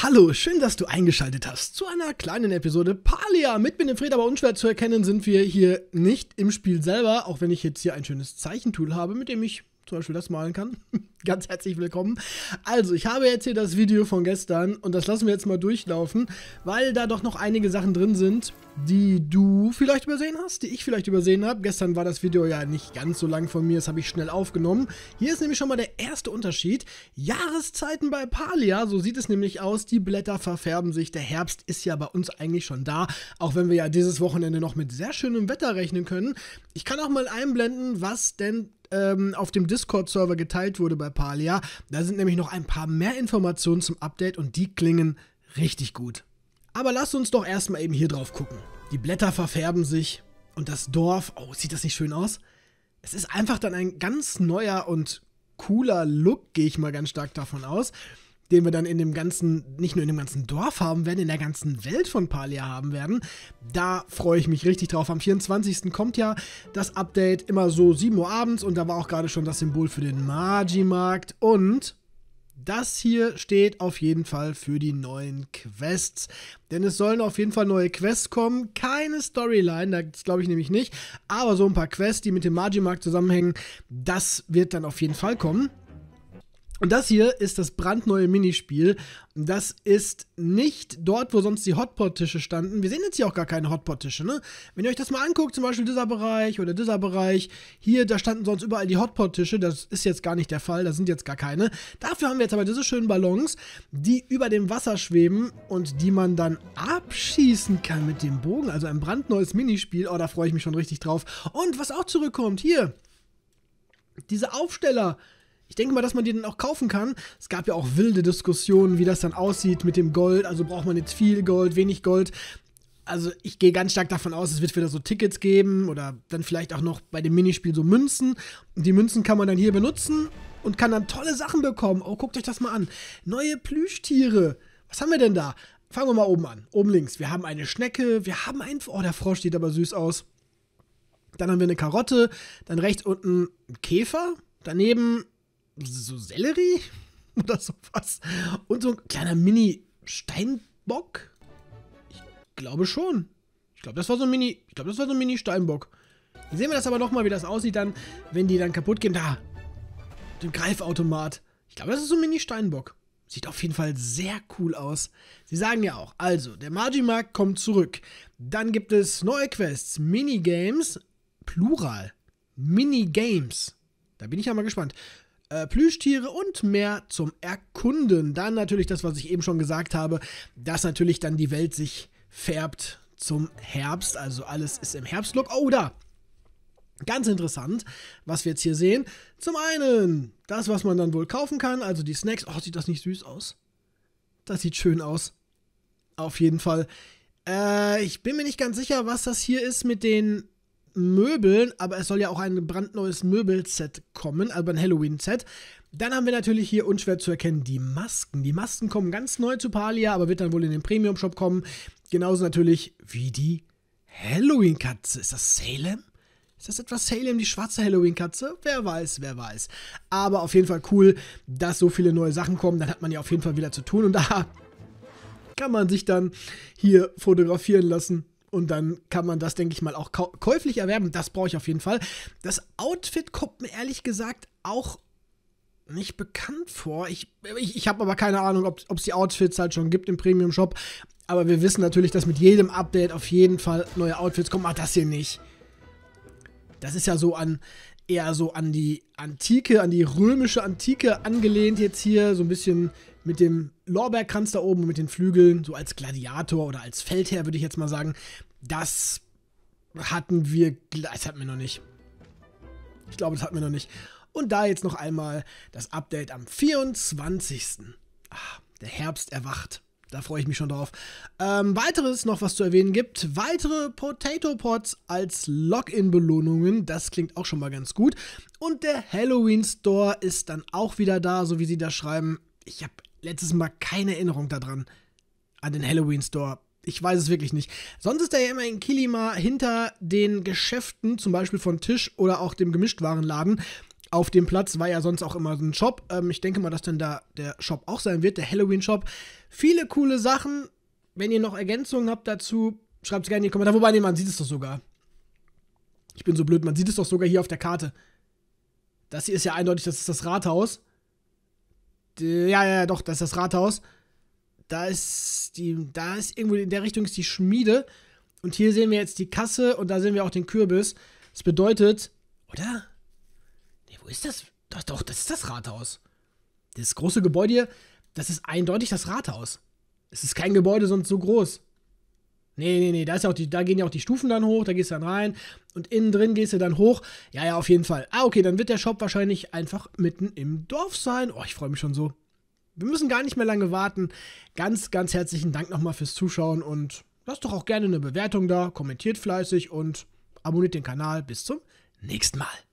Hallo, schön, dass du eingeschaltet hast. Zu einer kleinen Episode Palia. Mit Winifred, aber unschwer zu erkennen, sind wir hier nicht im Spiel selber, auch wenn ich jetzt hier ein schönes Zeichentool habe, mit dem ich zum Beispiel das malen kann. Ganz herzlich willkommen. Also, ich habe jetzt hier das Video von gestern und das lassen wir jetzt mal durchlaufen, weil da doch noch einige Sachen drin sind, die du vielleicht übersehen hast, die ich vielleicht übersehen habe. Gestern war das Video ja nicht ganz so lang von mir, das habe ich schnell aufgenommen. Hier ist nämlich schon mal der erste Unterschied. Jahreszeiten bei Palia, so sieht es nämlich aus, die Blätter verfärben sich. Der Herbst ist ja bei uns eigentlich schon da, auch wenn wir ja dieses Wochenende noch mit sehr schönem Wetter rechnen können. Ich kann auch mal einblenden, was denn ähm, auf dem Discord-Server geteilt wurde bei Palia. Da sind nämlich noch ein paar mehr Informationen zum Update und die klingen richtig gut. Aber lasst uns doch erstmal eben hier drauf gucken. Die Blätter verfärben sich und das Dorf, oh, sieht das nicht schön aus? Es ist einfach dann ein ganz neuer und cooler Look, gehe ich mal ganz stark davon aus den wir dann in dem ganzen, nicht nur in dem ganzen Dorf haben werden, in der ganzen Welt von Palia haben werden. Da freue ich mich richtig drauf. Am 24. kommt ja das Update immer so 7 Uhr abends und da war auch gerade schon das Symbol für den Magi-Markt und das hier steht auf jeden Fall für die neuen Quests. Denn es sollen auf jeden Fall neue Quests kommen. Keine Storyline, das glaube ich nämlich nicht. Aber so ein paar Quests, die mit dem Magimarkt zusammenhängen, das wird dann auf jeden Fall kommen. Und das hier ist das brandneue Minispiel. Das ist nicht dort, wo sonst die Hotpot-Tische standen. Wir sehen jetzt hier auch gar keine Hotpot-Tische, ne? Wenn ihr euch das mal anguckt, zum Beispiel dieser Bereich oder dieser Bereich, hier, da standen sonst überall die Hotpot-Tische. Das ist jetzt gar nicht der Fall, da sind jetzt gar keine. Dafür haben wir jetzt aber diese schönen Ballons, die über dem Wasser schweben und die man dann abschießen kann mit dem Bogen. Also ein brandneues Minispiel. Oh, da freue ich mich schon richtig drauf. Und was auch zurückkommt, hier, diese Aufsteller ich denke mal, dass man die dann auch kaufen kann. Es gab ja auch wilde Diskussionen, wie das dann aussieht mit dem Gold. Also braucht man jetzt viel Gold, wenig Gold. Also ich gehe ganz stark davon aus, es wird wieder so Tickets geben oder dann vielleicht auch noch bei dem Minispiel so Münzen. Und die Münzen kann man dann hier benutzen und kann dann tolle Sachen bekommen. Oh, guckt euch das mal an. Neue Plüschtiere. Was haben wir denn da? Fangen wir mal oben an. Oben links. Wir haben eine Schnecke. Wir haben einen... Oh, der Frosch sieht aber süß aus. Dann haben wir eine Karotte. Dann rechts unten ein Käfer. Daneben so Sellerie oder sowas. Und so ein kleiner Mini-Steinbock. Ich glaube schon. Ich glaube, das war so ein Mini. Ich glaube, das war so ein Mini-Steinbock. Dann sehen wir das aber nochmal, wie das aussieht dann, wenn die dann kaputt gehen. Da. Den Greifautomat. Ich glaube, das ist so ein Mini-Steinbock. Sieht auf jeden Fall sehr cool aus. Sie sagen ja auch, also, der Magimarkt kommt zurück. Dann gibt es neue Quests, Minigames, Plural, Minigames. Da bin ich ja mal gespannt äh, Plüschtiere und mehr zum Erkunden. Dann natürlich das, was ich eben schon gesagt habe, dass natürlich dann die Welt sich färbt zum Herbst. Also alles ist im Herbstlook. Oh, da! Ganz interessant, was wir jetzt hier sehen. Zum einen das, was man dann wohl kaufen kann, also die Snacks. Oh, sieht das nicht süß aus? Das sieht schön aus. Auf jeden Fall. Äh, ich bin mir nicht ganz sicher, was das hier ist mit den Möbeln, aber es soll ja auch ein brandneues Möbelset kommen, also ein Halloween-Set. Dann haben wir natürlich hier unschwer zu erkennen die Masken. Die Masken kommen ganz neu zu Palia, aber wird dann wohl in den Premium-Shop kommen. Genauso natürlich wie die Halloween-Katze. Ist das Salem? Ist das etwas Salem, die schwarze Halloween-Katze? Wer weiß, wer weiß. Aber auf jeden Fall cool, dass so viele neue Sachen kommen. Dann hat man ja auf jeden Fall wieder zu tun. Und da kann man sich dann hier fotografieren lassen und dann kann man das, denke ich mal, auch käuflich erwerben. Das brauche ich auf jeden Fall. Das Outfit kommt mir ehrlich gesagt auch nicht bekannt vor. Ich, ich, ich habe aber keine Ahnung, ob es die Outfits halt schon gibt im Premium Shop. Aber wir wissen natürlich, dass mit jedem Update auf jeden Fall neue Outfits kommen. Ah, das hier nicht. Das ist ja so an eher so an die Antike, an die römische Antike angelehnt jetzt hier. So ein bisschen mit dem Lorbeerkranz da oben und mit den Flügeln, so als Gladiator oder als Feldherr, würde ich jetzt mal sagen, das hatten wir, das hatten wir noch nicht. Ich glaube, das hatten wir noch nicht. Und da jetzt noch einmal das Update am 24. Ach, der Herbst erwacht. Da freue ich mich schon drauf. Ähm, weiteres noch, was zu erwähnen gibt: weitere Potato Pots als Login-Belohnungen. Das klingt auch schon mal ganz gut. Und der Halloween Store ist dann auch wieder da, so wie sie da schreiben. Ich habe letztes Mal keine Erinnerung daran. An den Halloween Store. Ich weiß es wirklich nicht. Sonst ist er ja immer in Kilima hinter den Geschäften, zum Beispiel von Tisch oder auch dem Gemischtwarenladen. Auf dem Platz war ja sonst auch immer ein Shop. Ähm, ich denke mal, dass dann da der Shop auch sein wird, der Halloween-Shop. Viele coole Sachen. Wenn ihr noch Ergänzungen habt dazu, schreibt es gerne in die Kommentare. Wobei, nee, man sieht es doch sogar. Ich bin so blöd, man sieht es doch sogar hier auf der Karte. Das hier ist ja eindeutig, das ist das Rathaus ja, ja, doch, das ist das Rathaus. Da ist die, da ist irgendwo in der Richtung ist die Schmiede. Und hier sehen wir jetzt die Kasse und da sehen wir auch den Kürbis. Das bedeutet, oder? Nee, wo ist das? Doch, doch, das ist das Rathaus. Das große Gebäude hier, das ist eindeutig das Rathaus. Es ist kein Gebäude sonst so groß. Nee, nee, nee, da, ist ja auch die, da gehen ja auch die Stufen dann hoch, da gehst du dann rein und innen drin gehst du dann hoch. Ja, ja, auf jeden Fall. Ah, okay, dann wird der Shop wahrscheinlich einfach mitten im Dorf sein. Oh, ich freue mich schon so. Wir müssen gar nicht mehr lange warten. Ganz, ganz herzlichen Dank nochmal fürs Zuschauen und lasst doch auch gerne eine Bewertung da, kommentiert fleißig und abonniert den Kanal. Bis zum nächsten Mal.